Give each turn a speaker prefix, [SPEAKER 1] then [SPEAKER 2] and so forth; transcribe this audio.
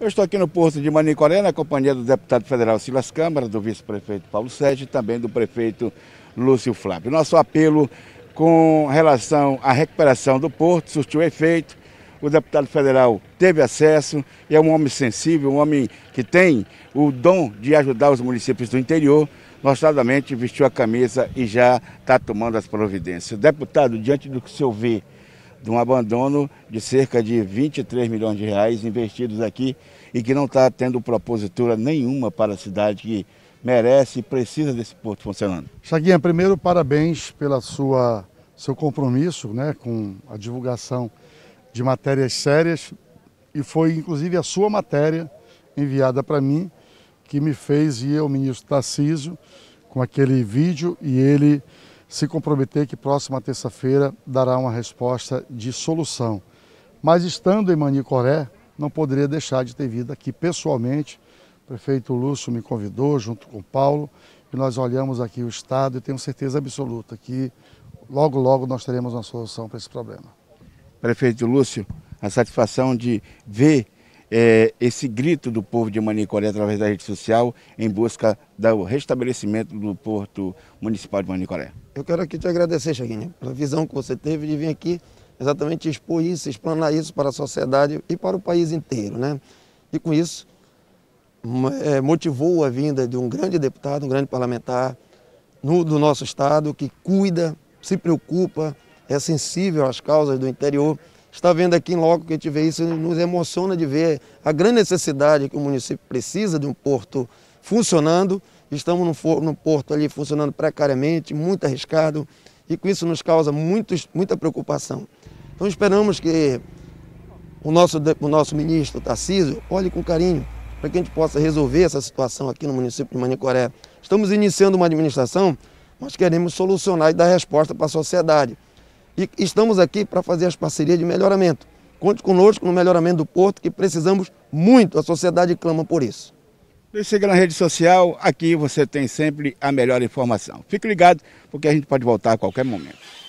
[SPEAKER 1] Eu estou aqui no Porto de Manicoré, na companhia do deputado federal Silas Câmara, do vice-prefeito Paulo Sérgio e também do prefeito Lúcio Flávio. Nosso apelo com relação à recuperação do porto surtiu efeito. O deputado federal teve acesso e é um homem sensível, um homem que tem o dom de ajudar os municípios do interior. Mostradamente vestiu a camisa e já está tomando as providências. Deputado, diante do que o senhor vê de um abandono de cerca de 23 milhões de reais investidos aqui e que não está tendo propositura nenhuma para a cidade que merece e precisa desse porto funcionando.
[SPEAKER 2] Chaguinha, primeiro parabéns pela sua seu compromisso, né, com a divulgação de matérias sérias e foi inclusive a sua matéria enviada para mim que me fez ir ao ministro Tarcísio com aquele vídeo e ele se comprometer que próxima terça-feira dará uma resposta de solução. Mas estando em Manicoré, não poderia deixar de ter vindo aqui pessoalmente. O prefeito Lúcio me convidou, junto com o Paulo, e nós olhamos aqui o Estado e tenho certeza absoluta que logo, logo nós teremos uma solução para esse problema.
[SPEAKER 1] Prefeito Lúcio, a satisfação de ver é, esse grito do povo de Manicoré através da rede social em busca do restabelecimento do Porto Municipal de Manicoré.
[SPEAKER 3] Eu quero aqui te agradecer, Chaguinha, pela visão que você teve de vir aqui exatamente expor isso, explanar isso para a sociedade e para o país inteiro. Né? E com isso, é, motivou a vinda de um grande deputado, um grande parlamentar no, do nosso Estado, que cuida, se preocupa, é sensível às causas do interior está vendo aqui logo que a gente vê isso, nos emociona de ver a grande necessidade que o município precisa de um porto funcionando. Estamos num, porto ali funcionando precariamente, muito arriscado, e com isso nos causa muita preocupação. Então esperamos que o nosso, o nosso ministro Tarcísio olhe com carinho para que a gente possa resolver essa situação aqui no município de Manicoré. Estamos iniciando uma administração, mas queremos solucionar e dar resposta para a sociedade. E estamos aqui para fazer as parcerias de melhoramento. Conte conosco no melhoramento do porto, que precisamos
[SPEAKER 1] muito, a sociedade clama por isso. Nos siga na rede social, aqui você tem sempre a melhor informação. Fique ligado, porque a gente pode voltar a qualquer momento.